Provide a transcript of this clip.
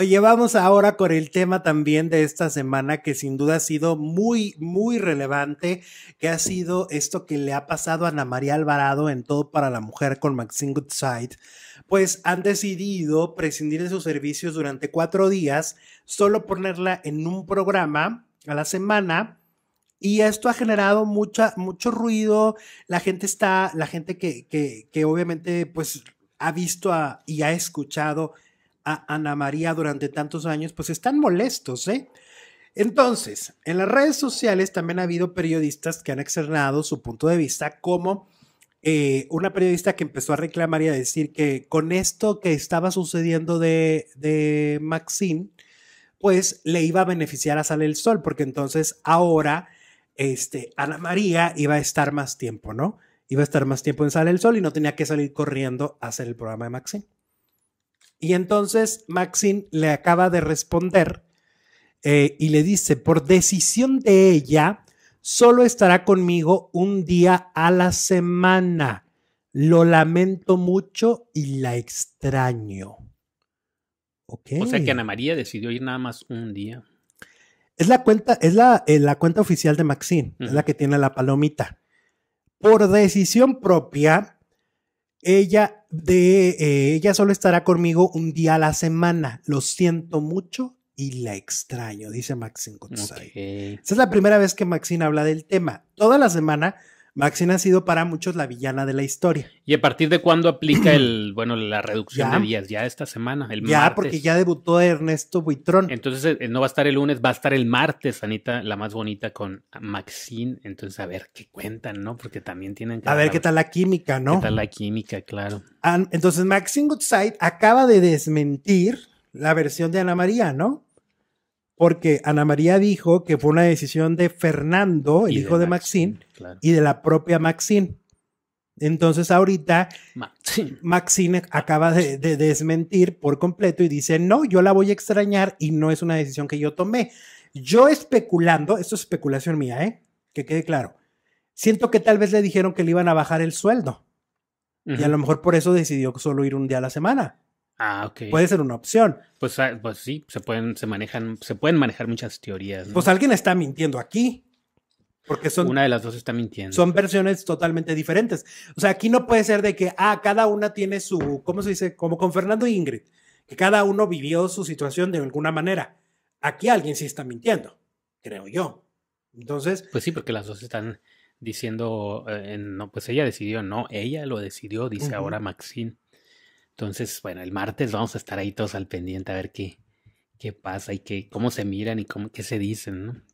Oye, vamos ahora con el tema también de esta semana que sin duda ha sido muy, muy relevante, que ha sido esto que le ha pasado a Ana María Alvarado en Todo para la Mujer con Maxine Goodside, pues han decidido prescindir de sus servicios durante cuatro días, solo ponerla en un programa a la semana. Y esto ha generado mucha, mucho ruido. La gente está, la gente que, que, que obviamente pues ha visto y ha escuchado Ana María durante tantos años, pues están molestos, ¿eh? Entonces, en las redes sociales también ha habido periodistas que han externado su punto de vista como eh, una periodista que empezó a reclamar y a decir que con esto que estaba sucediendo de, Maxine, pues le iba a beneficiar a Sale el Sol, porque entonces ahora este, Ana María iba a estar más tiempo, ¿no? Iba a estar más tiempo en Sale el Sol y no tenía que salir corriendo a hacer el programa de Maxine. Y entonces Maxine le acaba de responder eh, y le dice, por decisión de ella, solo estará conmigo un día a la semana. Lo lamento mucho y la extraño. Okay. O sea que Ana María decidió ir nada más un día. Es la cuenta, es la, eh, la cuenta oficial de Maxine, es la que tiene la palomita. Por decisión propia, ella, de, eh, ella solo estará conmigo un día a la semana. Lo siento mucho y la extraño, dice Maxine Esa es la primera vez que Maxine habla del tema. Toda la semana Maxine ha sido para muchos la villana de la historia. ¿Y a partir de cuándo aplica el, bueno, la reducción de días? Ya esta semana, el ya, martes. Ya, porque ya debutó Ernesto Buitrón. Entonces eh, no va a estar el lunes, va a estar el martes, Anita, la más bonita con Maxine. Entonces a ver qué cuentan, ¿no? Porque también tienen que... A ver qué tal la química, ¿no? Qué tal la química, claro. Ah, entonces Maxine Goodside acaba de desmentir la versión de Ana María, ¿no? porque Ana María dijo que fue una decisión de Fernando, el hijo de, Maxine, y de la propia Maxine. Entonces ahorita Maxine, acaba de, desmentir por completo y dice, no, yo la voy a extrañar y no es una decisión que yo tomé. Yo especulando, esto es especulación mía, ¿eh? que quede claro, siento que tal vez le dijeron que le iban a bajar el sueldo y a lo mejor por eso decidió solo ir un día a la semana. Ah, Puede ser una opción. Pues, ah, pues, sí, se pueden, se manejan, se pueden manejar muchas teorías. Pues alguien está mintiendo aquí. Porque son. Una de las dos está mintiendo. Son versiones totalmente diferentes. O sea, aquí no puede ser de que, ah, cada una tiene su. ¿Cómo se dice? Como con Fernando e Ingrid. Que cada uno vivió su situación de alguna manera. Aquí alguien sí está mintiendo, creo yo. Entonces. Pues sí, porque las dos están diciendo. Eh, no, pues ella decidió, no, ella lo decidió, dice ahora Maxine. Entonces, bueno, el martes vamos a estar ahí todos al pendiente a ver qué, qué pasa y qué, cómo se miran y cómo, qué se dicen, ¿no?